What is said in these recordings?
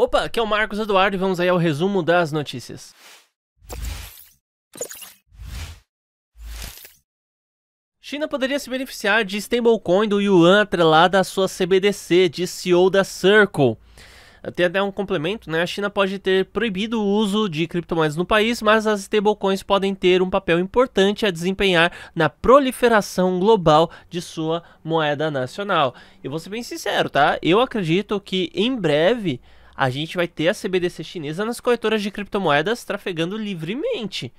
Opa, aqui é o Marcos Eduardo e vamos aí ao resumo das notícias. China poderia se beneficiar de stablecoin do yuan atrelada à sua CBDC, de CEO da Circle. Tem até um complemento, né? A China pode ter proibido o uso de criptomoedas no país, mas as stablecoins podem ter um papel importante a desempenhar na proliferação global de sua moeda nacional. Eu vou ser bem sincero, tá? Eu acredito que em breve a gente vai ter a CBDC chinesa nas corretoras de criptomoedas trafegando livremente.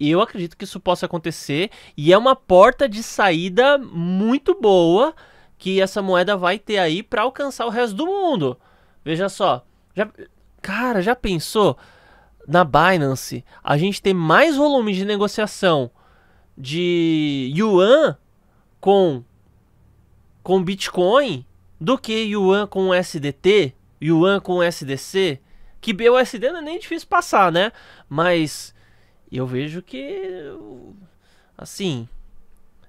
Eu acredito que isso possa acontecer e é uma porta de saída muito boa que essa moeda vai ter aí para alcançar o resto do mundo. Veja só, já, cara, já pensou na Binance a gente ter mais volume de negociação de yuan com com Bitcoin do que yuan com SDT? Yuan com SDC, que BUSD não é nem difícil passar, né? Mas eu vejo que, assim,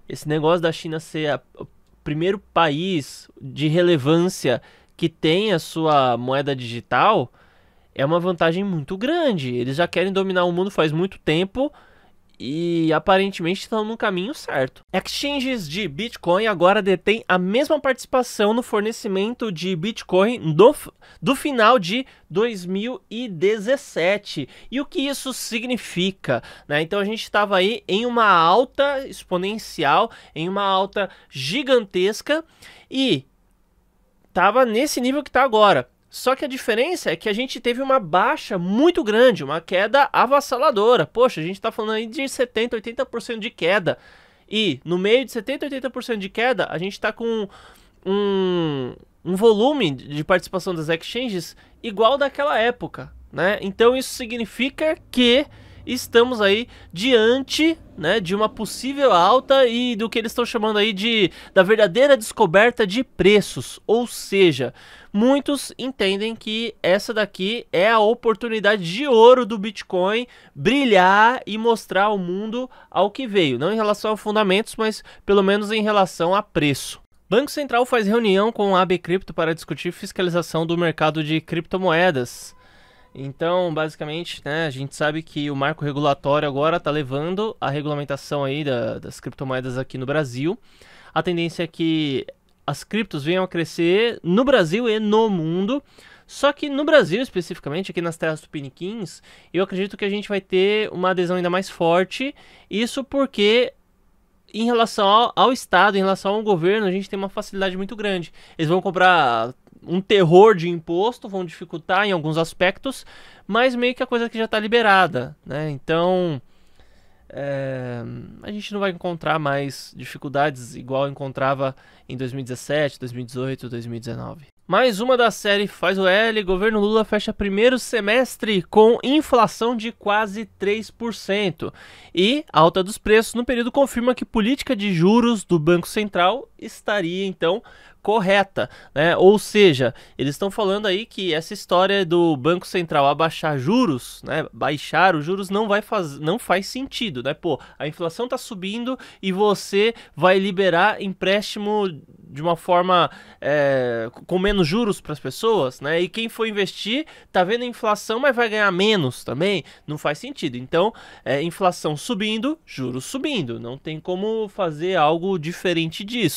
esse negócio da China ser o primeiro país de relevância que tem a sua moeda digital é uma vantagem muito grande. Eles já querem dominar o mundo faz muito tempo e aparentemente estão no caminho certo. Exchanges de Bitcoin agora detêm a mesma participação no fornecimento de Bitcoin do, do final de 2017. E o que isso significa? Né? Então a gente estava aí em uma alta exponencial, em uma alta gigantesca e estava nesse nível que está agora. Só que a diferença é que a gente teve uma baixa muito grande, uma queda avassaladora. Poxa, a gente está falando aí de 70%, 80% de queda. E no meio de 70%, 80% de queda, a gente está com um, um volume de participação das exchanges igual daquela época. Né? Então isso significa que estamos aí diante né, de uma possível alta e do que eles estão chamando aí de da verdadeira descoberta de preços, ou seja, muitos entendem que essa daqui é a oportunidade de ouro do Bitcoin brilhar e mostrar ao mundo ao que veio, não em relação a fundamentos, mas pelo menos em relação a preço. Banco Central faz reunião com a AB Crypto para discutir fiscalização do mercado de criptomoedas. Então, basicamente, né, a gente sabe que o marco regulatório agora está levando a regulamentação aí da, das criptomoedas aqui no Brasil. A tendência é que as criptos venham a crescer no Brasil e no mundo. Só que no Brasil, especificamente, aqui nas terras tupiniquins, eu acredito que a gente vai ter uma adesão ainda mais forte. Isso porque em relação ao, ao, Estado, em relação ao governo, a gente tem uma facilidade muito grande. Eles vão comprar um terror de imposto, vão dificultar em alguns aspectos, mas meio que a coisa que já está liberada, né? Então é, a gente não vai encontrar mais dificuldades igual encontrava em 2017, 2018, 2019. Mais uma da série Faz o L. Governo Lula fecha primeiro semestre com inflação de quase 3%. E alta dos preços no período confirma que política de juros do Banco Central estaria então correta, né? Ou seja, eles estão falando aí que essa história do Banco Central abaixar juros, né? Baixar os juros não vai faz... não faz sentido, né? Pô, a inflação tá subindo e você vai liberar empréstimo de uma forma é, com menos juros para as pessoas, né? E quem for investir tá vendo inflação, mas vai ganhar menos também, não faz sentido. Então, é, inflação subindo, juros subindo, não tem como fazer algo diferente disso.